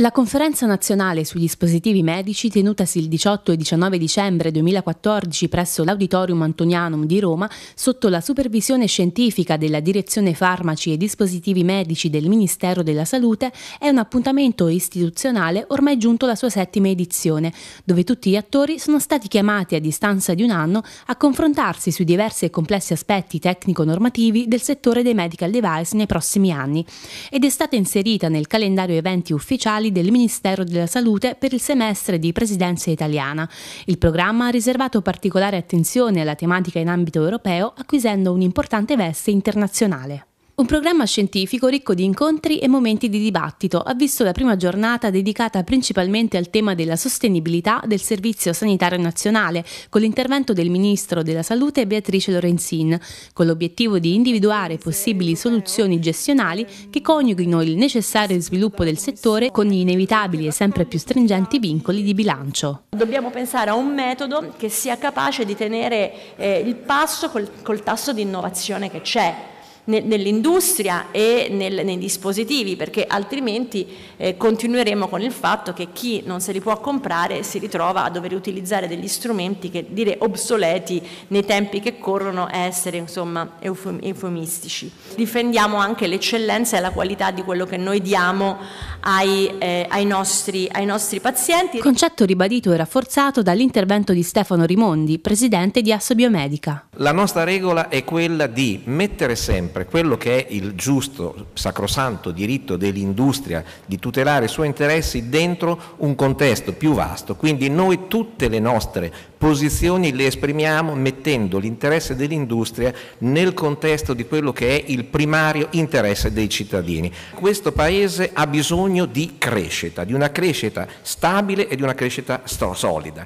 La conferenza nazionale sui dispositivi medici, tenutasi il 18 e 19 dicembre 2014 presso l'Auditorium Antonianum di Roma, sotto la supervisione scientifica della Direzione Farmaci e Dispositivi Medici del Ministero della Salute, è un appuntamento istituzionale ormai giunto alla sua settima edizione, dove tutti gli attori sono stati chiamati a distanza di un anno a confrontarsi sui diversi e complessi aspetti tecnico-normativi del settore dei medical device nei prossimi anni. Ed è stata inserita nel calendario eventi ufficiali nazionali del Ministero della Salute per il semestre di presidenza italiana. Il programma ha riservato particolare attenzione alla tematica in ambito europeo acquisendo un'importante veste internazionale. Un programma scientifico ricco di incontri e momenti di dibattito ha visto la prima giornata dedicata principalmente al tema della sostenibilità del Servizio Sanitario Nazionale, con l'intervento del Ministro della Salute Beatrice Lorenzin, con l'obiettivo di individuare possibili soluzioni gestionali che coniughino il necessario sviluppo del settore con gli inevitabili e sempre più stringenti vincoli di bilancio. Dobbiamo pensare a un metodo che sia capace di tenere eh, il passo col, col tasso di innovazione che c'è nell'industria e nel, nei dispositivi perché altrimenti eh, continueremo con il fatto che chi non se li può comprare si ritrova a dover utilizzare degli strumenti che dire obsoleti nei tempi che corrono è essere insomma eufemistici. Difendiamo anche l'eccellenza e la qualità di quello che noi diamo ai, eh, ai, nostri, ai nostri pazienti. Concetto ribadito e rafforzato dall'intervento di Stefano Rimondi, presidente di Assobiomedica. La nostra regola è quella di mettere sempre sempre quello che è il giusto, sacrosanto diritto dell'industria di tutelare i suoi interessi dentro un contesto più vasto. Quindi noi tutte le nostre posizioni le esprimiamo mettendo l'interesse dell'industria nel contesto di quello che è il primario interesse dei cittadini. Questo Paese ha bisogno di crescita, di una crescita stabile e di una crescita solida.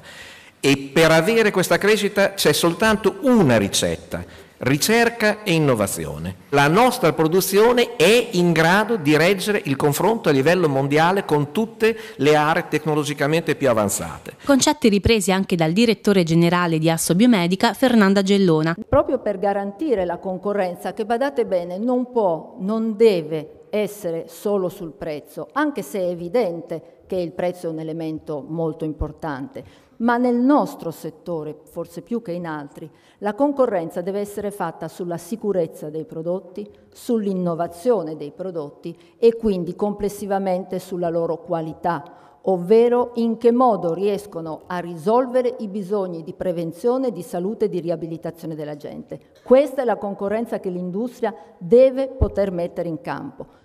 E per avere questa crescita c'è soltanto una ricetta, ricerca e innovazione. La nostra produzione è in grado di reggere il confronto a livello mondiale con tutte le aree tecnologicamente più avanzate. Concetti ripresi anche dal direttore generale di Asso Biomedica, Fernanda Gellona. Proprio per garantire la concorrenza, che badate bene, non può, non deve essere solo sul prezzo, anche se è evidente che il prezzo è un elemento molto importante. Ma nel nostro settore, forse più che in altri, la concorrenza deve essere fatta sulla sicurezza dei prodotti, sull'innovazione dei prodotti e quindi complessivamente sulla loro qualità, ovvero in che modo riescono a risolvere i bisogni di prevenzione, di salute e di riabilitazione della gente. Questa è la concorrenza che l'industria deve poter mettere in campo.